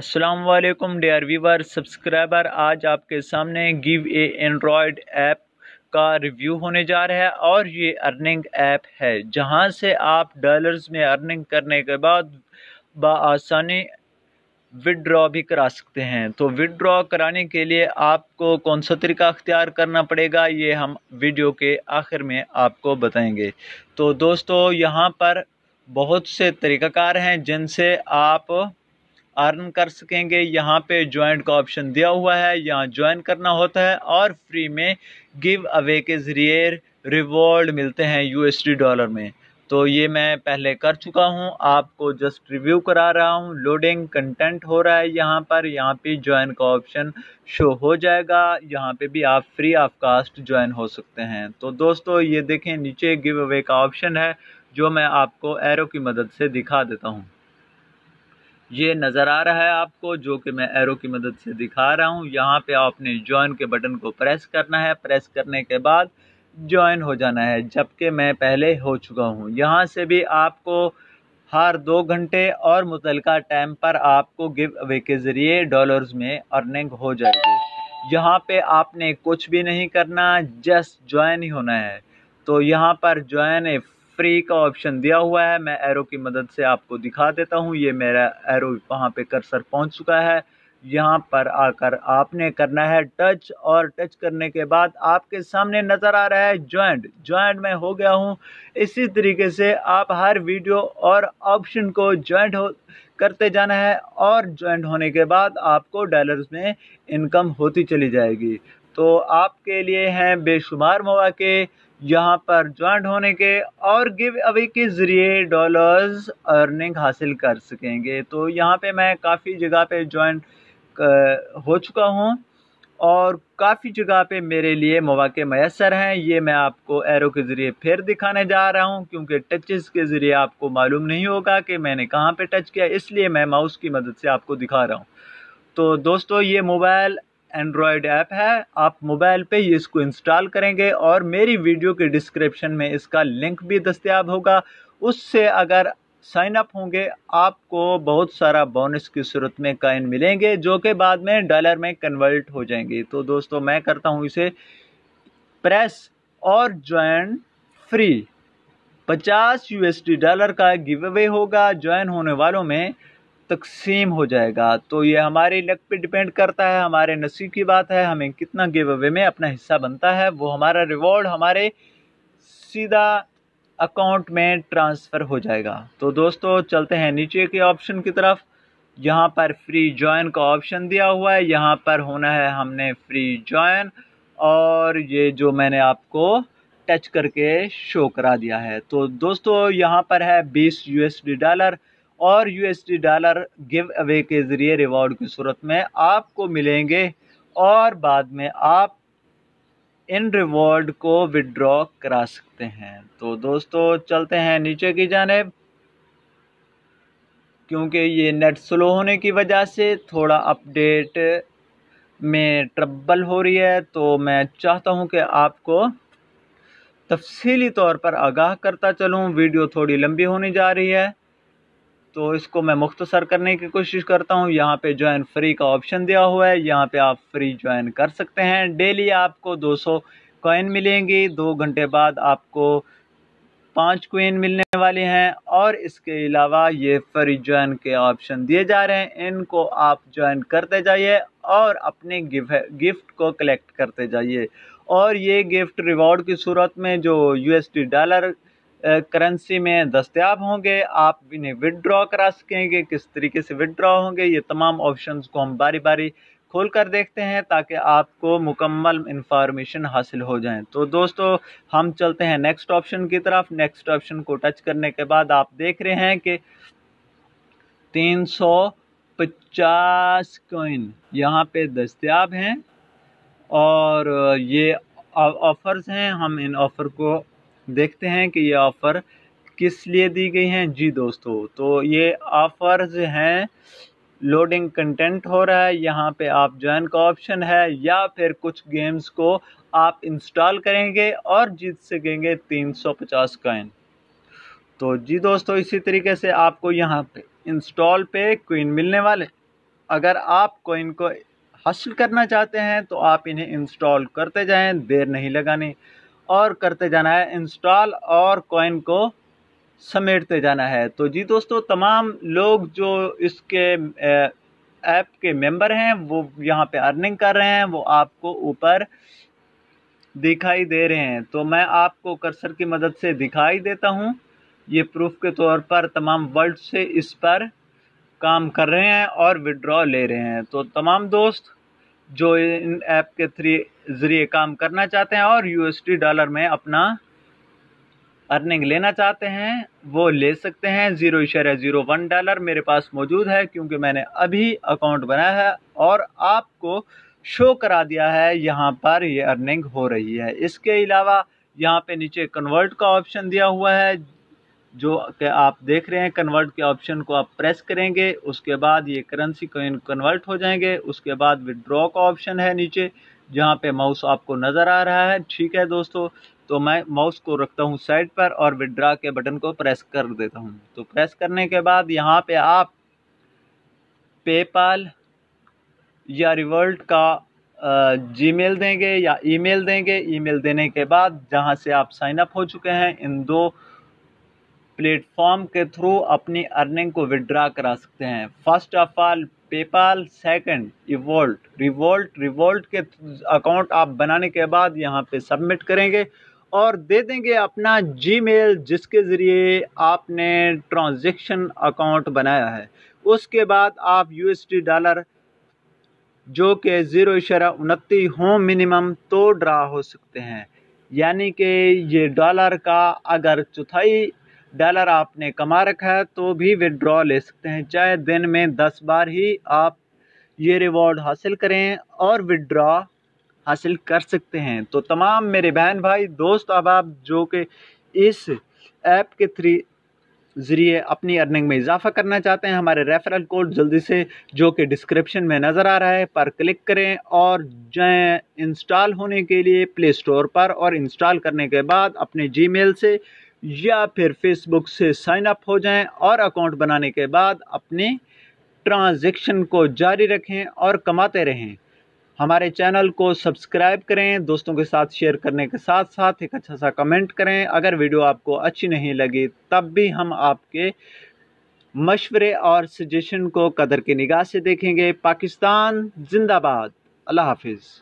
अस्सलाम वालेकुम dear viewer subscriber आज आपके सामने गिव ए एंड्रॉयड ऐप का रिव्यू होने जा रहा है और ये अर्निंग ऐप है जहां से आप डॉलर्स में अर्निंग करने के बाद बसानी विड्रॉ भी करा सकते हैं तो विड्रॉ कराने के लिए आपको कौन सा तरीका अख्तियार करना पड़ेगा ये हम वीडियो के आखिर में आपको बताएंगे तो दोस्तों यहाँ पर बहुत से तरीक़ाकार हैं जिनसे आप अर्न कर सकेंगे यहाँ पे ज्वाइन का ऑप्शन दिया हुआ है यहाँ ज्वाइन करना होता है और फ्री में गिव अवे के ज़रिए रिवॉर्ड मिलते हैं यूएसडी डॉलर में तो ये मैं पहले कर चुका हूँ आपको जस्ट रिव्यू करा रहा हूँ लोडिंग कंटेंट हो रहा है यहाँ पर यहाँ पे ज्वाइन का ऑप्शन शो हो जाएगा यहाँ पे भी आप फ्री ऑफ कास्ट ज्वाइन हो सकते हैं तो दोस्तों ये देखें नीचे गिव अवे का ऑप्शन है जो मैं आपको एरो की मदद से दिखा देता हूँ ये नज़र आ रहा है आपको जो कि मैं एरो की मदद से दिखा रहा हूँ यहाँ पे आपने ज्वाइन के बटन को प्रेस करना है प्रेस करने के बाद ज्वाइन हो जाना है जबकि मैं पहले हो चुका हूँ यहाँ से भी आपको हर दो घंटे और मुतल टाइम पर आपको गिव अवे के ज़रिए डॉलर्स में अर्निंग हो जाएगी यहाँ पे आपने कुछ भी नहीं करना जस्ट ज्वाइन ही होना है तो यहाँ पर ज्वाइन फ्री का ऑप्शन दिया हुआ है मैं एरो की मदद से आपको दिखा देता हूँ ये मेरा एरो वहाँ पे कर्सर पहुँच चुका है यहाँ पर आकर आपने करना है टच और टच करने के बाद आपके सामने नज़र आ रहा है ज्वाइंट ज्वाइंट में हो गया हूँ इसी तरीके से आप हर वीडियो और ऑप्शन को ज्वाइंट हो करते जाना है और ज्वाइंट होने के बाद आपको डॉलर्स में इनकम होती चली जाएगी तो आपके लिए हैं बेशुमार मौाक़े यहाँ पर ज्वाइंट होने के और गिव अवे के ज़रिए डॉलर्स अर्निंग हासिल कर सकेंगे तो यहाँ पे मैं काफ़ी जगह पे ज्वाइन हो चुका हूँ और काफ़ी जगह पे मेरे लिए मौाक़े मैसर हैं ये मैं आपको एरो के ज़रिए फिर दिखाने जा रहा हूँ क्योंकि टचेस के ज़रिए आपको मालूम नहीं होगा कि मैंने कहाँ पे टच किया इसलिए मैं माउस की मदद से आपको दिखा रहा हूँ तो दोस्तों ये मोबाइल एंड्रॉयड ऐप है आप मोबाइल पे ही इसको इंस्टॉल करेंगे और मेरी वीडियो के डिस्क्रिप्शन में इसका लिंक भी दस्तियाब होगा उससे अगर साइन अप होंगे आपको बहुत सारा बोनस की सूरत में काइन मिलेंगे जो कि बाद में डॉलर में कन्वर्ट हो जाएंगे तो दोस्तों मैं करता हूँ इसे प्रेस और ज्वाइन फ्री 50 यूएसडी डॉलर का गिव अवे होगा ज्वाइन होने वालों में तकसीम हो जाएगा तो ये हमारे लक पे डिपेंड करता है हमारे नसीब की बात है हमें कितना गिव अवे में अपना हिस्सा बनता है वो हमारा रिवॉर्ड हमारे सीधा अकाउंट में ट्रांसफ़र हो जाएगा तो दोस्तों चलते हैं नीचे के ऑप्शन की तरफ यहाँ पर फ्री जॉइन का ऑप्शन दिया हुआ है यहाँ पर होना है हमने फ्री जॉइन और ये जो मैंने आपको टच करके शो करा दिया है तो दोस्तों यहाँ पर है बीस यूएसडी डॉलर और यूएसडी डॉलर गिव अवे के ज़रिए रिवॉर्ड की सूरत में आपको मिलेंगे और बाद में आप इन रिवॉर्ड को विड्रॉ करा सकते हैं तो दोस्तों चलते हैं नीचे की जानेब क्योंकि ये नेट स्लो होने की वजह से थोड़ा अपडेट में ट्रबल हो रही है तो मैं चाहता हूँ कि आपको तफसीली तौर पर आगाह करता चलूँ वीडियो थोड़ी लंबी होने जा रही है तो इसको मैं मुख्तसर करने की कोशिश करता हूँ यहाँ पे ज्वाइन फ्री का ऑप्शन दिया हुआ है यहाँ पे आप फ्री ज्वाइन कर सकते हैं डेली आपको 200 कॉइन मिलेंगी दो घंटे बाद आपको पाँच क्वीन मिलने वाली हैं और इसके अलावा ये फ्री ज्वाइन के ऑप्शन दिए जा रहे हैं इनको आप ज्वाइन करते जाइए और अपने गिफ्ट को कलेक्ट करते जाइए और ये गिफ्ट रिवॉर्ड की सूरत में जो यू डॉलर करेंसी में दस्तियाब होंगे आप इन्हें विदड्रॉ करा सकेंगे किस तरीके से विदड्रॉ होंगे ये तमाम ऑप्शन को हम बारी बारी खोल कर देखते हैं ताकि आपको मुकम्मल इंफॉर्मेशन हासिल हो जाए तो दोस्तों हम चलते हैं नेक्स्ट ऑप्शन की तरफ नेक्स्ट ऑप्शन को टच करने के बाद आप देख रहे हैं कि तीन सौ पचास कोइन यहाँ पे दस्तियाब हैं और ये ऑफ़र्स हैं हम इन ऑफ़र को देखते हैं कि ये ऑफ़र किस लिए दी गई हैं जी दोस्तों तो ये ऑफ़र्स हैं लोडिंग कंटेंट हो रहा है यहाँ पे आप ज्वाइन का ऑप्शन है या फिर कुछ गेम्स को आप इंस्टॉल करेंगे और जीत सकेंगे 350 कॉइन तो जी दोस्तों इसी तरीके से आपको यहाँ पे इंस्टॉल पे कोइन मिलने वाले अगर आप कोइन को हासिल करना चाहते हैं तो आप इन्हें इंस्टॉल करते जाएं देर नहीं लगानी और करते जाना है इंस्टॉल और कॉइन को समेटते जाना है तो जी दोस्तों तमाम लोग जो इसके ऐप के मेंबर हैं वो यहाँ पे अर्निंग कर रहे हैं वो आपको ऊपर दिखाई दे रहे हैं तो मैं आपको कर्सर की मदद से दिखाई देता हूँ ये प्रूफ के तौर पर तमाम वर्ल्ड से इस पर काम कर रहे हैं और विड्रॉ ले रहे हैं तो तमाम दोस्त जो इन ऐप के थ्री ज़रिए काम करना चाहते हैं और यूएसडी डॉलर में अपना अर्निंग लेना चाहते हैं वो ले सकते हैं ज़ीरो इशारा ज़ीरो वन डॉलर मेरे पास मौजूद है क्योंकि मैंने अभी अकाउंट बनाया है और आपको शो करा दिया है यहाँ पर ये अर्निंग हो रही है इसके अलावा यहाँ पे नीचे कन्वर्ट का ऑप्शन दिया हुआ है जो कि आप देख रहे हैं कन्वर्ट के ऑप्शन को आप प्रेस करेंगे उसके बाद ये करेंसी कोइन कन्वर्ट हो जाएंगे उसके बाद विड्रॉ का ऑप्शन है नीचे जहाँ पे माउस आपको नज़र आ रहा है ठीक है दोस्तों तो मैं माउस को रखता हूँ साइड पर और विड्रा के बटन को प्रेस कर देता हूँ तो प्रेस करने के बाद यहाँ पे आप पेपाल या रिवर्ल्ट का जीमेल देंगे या ईमेल देंगे ईमेल देने के बाद जहाँ से आप साइन अप हो चुके हैं इन दो प्लेटफॉर्म के थ्रू अपनी अर्निंग को विड्रा करा सकते हैं first of all PayPal second Revolut Revolut Revolut के अकाउंट आप बनाने के बाद यहाँ पे सबमिट करेंगे और दे देंगे अपना जीमेल जिसके ज़रिए आपने ट्रांजेक्शन अकाउंट बनाया है उसके बाद आप यूएसडी डॉलर जो कि ज़ीरो इशारा उनतीस हो मिनिमम तो ड्रा हो सकते हैं यानी कि ये डॉलर का अगर चौथाई डॉलर आपने कमा रखा है तो भी विदड्रॉ ले सकते हैं चाहे दिन में दस बार ही आप ये रिवॉर्ड हासिल करें और विदड्रॉ हासिल कर सकते हैं तो तमाम मेरे बहन भाई दोस्त अब आप जो कि इस ऐप के थ्री ज़रिए अपनी अर्निंग में इजाफा करना चाहते हैं हमारे रेफरल कोड जल्दी से जो कि डिस्क्रिप्शन में नज़र आ रहा है पर क्लिक करें और इंस्टॉल होने के लिए प्ले स्टोर पर और इंस्टॉल करने के बाद अपने जीमेल से या फिर फेसबुक से साइन अप हो जाएं और अकाउंट बनाने के बाद अपने ट्रांजैक्शन को जारी रखें और कमाते रहें हमारे चैनल को सब्सक्राइब करें दोस्तों के साथ शेयर करने के साथ साथ एक अच्छा सा कमेंट करें अगर वीडियो आपको अच्छी नहीं लगी तब भी हम आपके मशवरे और सजेशन को कदर की निगाह से देखेंगे पाकिस्तान जिंदाबाद अल्लाह हाफिज़